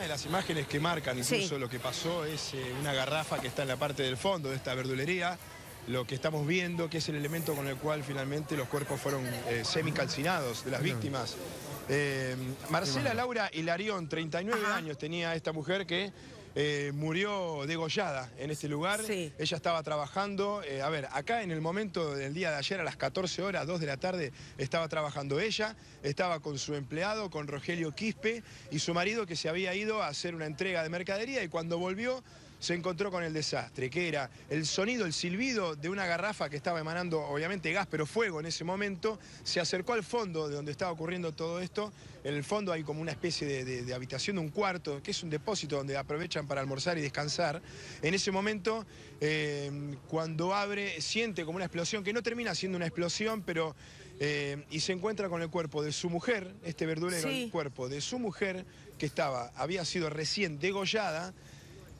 Una de las imágenes que marcan incluso lo que pasó es eh, una garrafa que está en la parte del fondo de esta verdulería. Lo que estamos viendo, que es el elemento con el cual finalmente los cuerpos fueron eh, semicalcinados de las víctimas. Eh, Marcela Laura Hilarión, 39 años tenía esta mujer que eh, murió degollada en este lugar. Ella estaba trabajando, eh, a ver, acá en el momento del día de ayer a las 14 horas, 2 de la tarde, estaba trabajando ella, estaba con su empleado, con Rogelio Quispe y su marido que se había ido a hacer una entrega de mercadería y cuando volvió se encontró con el desastre, que era el sonido, el silbido de una garrafa que estaba emanando obviamente gas, pero fuego en ese momento, se acercó al fondo de donde estaba ocurriendo todo esto, en el fondo hay como una especie de, habitación, de un cuarto, que es un depósito donde aprovechan para almorzar y descansar, en ese momento eh, cuando abre siente como una explosión, que no termina siendo una explosión, pero... Eh, y se encuentra con el cuerpo de su mujer, este verdulero, el cuerpo de su mujer, que estaba, había sido recién degollada,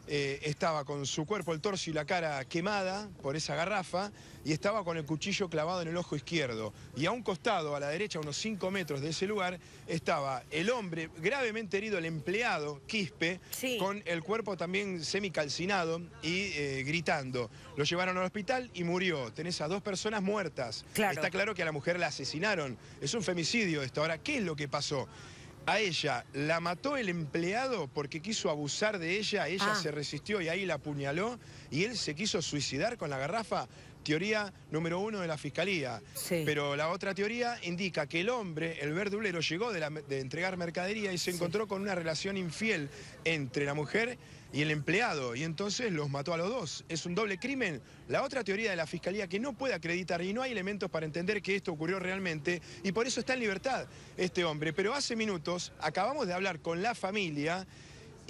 eh, estaba con su cuerpo, el torso y la cara quemada por esa garrafa y estaba con el cuchillo clavado en el ojo izquierdo. Y a un costado, a la derecha, a unos 5 metros de ese lugar, estaba el hombre gravemente herido, el empleado Quispe, con el cuerpo también semicalcinado y eh, gritando. Lo llevaron al hospital y murió. Tenés a dos personas muertas. Está claro que a la mujer la asesinaron. Es un femicidio esto. Ahora, ¿qué es lo que pasó? A ella la mató el empleado porque quiso abusar de ella, ella ah. se resistió y ahí la apuñaló y él se quiso suicidar con la garrafa teoría número uno de la fiscalía. Pero la otra teoría indica que el hombre, el verdulero, llegó de, entregar mercadería y se encontró con una relación infiel entre la mujer y el empleado, y entonces los mató a los dos. Es un doble crimen. La otra teoría de la fiscalía que no puede acreditar y no hay elementos para entender que esto ocurrió realmente, y por eso está en libertad este hombre. Pero hace minutos acabamos de hablar con la familia.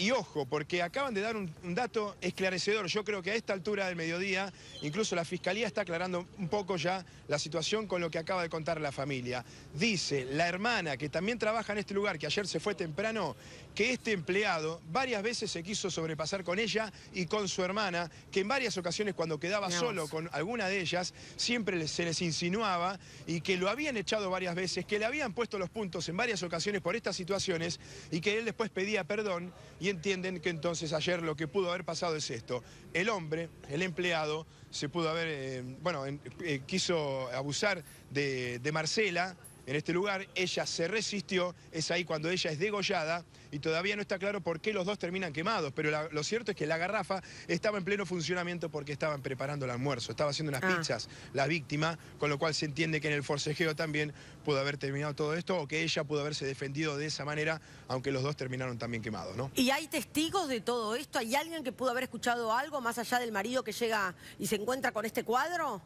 Y ojo, porque acaban de dar un, dato esclarecedor. Yo creo que a esta altura del mediodía, incluso la Fiscalía está aclarando un poco ya la situación con lo que acaba de contar la familia. Dice la hermana, que también trabaja en este lugar, que ayer se fue temprano, que este empleado varias veces se quiso sobrepasar con ella y con su hermana, que en varias ocasiones cuando quedaba solo con alguna de ellas, siempre se les insinuaba y que lo habían echado varias veces, que le habían puesto los puntos en varias ocasiones por estas situaciones y que él después pedía perdón entienden que entonces ayer lo que pudo haber pasado es esto. El hombre, el empleado, se pudo haber, eh, bueno, eh, quiso abusar de Marcela, en este lugar ella se resistió, es ahí cuando ella es degollada y todavía no está claro por qué los dos terminan quemados, pero lo cierto es que la garrafa estaba en pleno funcionamiento porque estaban preparando el almuerzo, estaba haciendo unas ah. pizzas la víctima, con lo cual se entiende que en el forcejeo también pudo haber terminado todo esto o que ella pudo haberse defendido de esa manera, aunque los dos terminaron también quemados, ¿no? ¿Y hay testigos de todo esto? ¿Hay alguien que pudo haber escuchado algo más allá del marido que llega y se encuentra con este cuadro?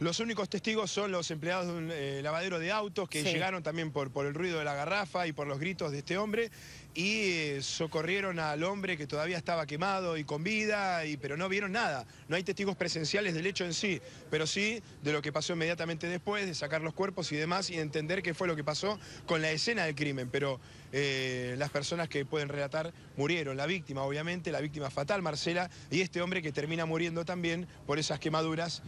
Los únicos testigos son los empleados de un eh, lavadero de autos que llegaron también por, el ruido de la garrafa y por los gritos de este hombre y eh, socorrieron al hombre que todavía estaba quemado y con vida, pero no vieron nada. No hay testigos presenciales del hecho en sí, pero sí de lo que pasó inmediatamente después, de sacar los cuerpos y demás y entender qué fue lo que pasó con la escena del crimen. Pero eh, las personas que pueden relatar murieron. La víctima, obviamente, la víctima fatal, Marcela, y este hombre que termina muriendo también por esas quemaduras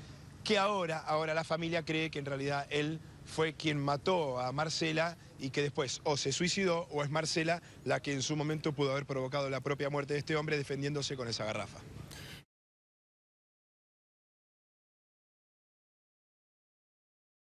que ahora, ahora la familia cree que en realidad él fue quien mató a Marcela y que después o se suicidó o es Marcela la que en su momento pudo haber provocado la propia muerte de este hombre defendiéndose con esa garrafa.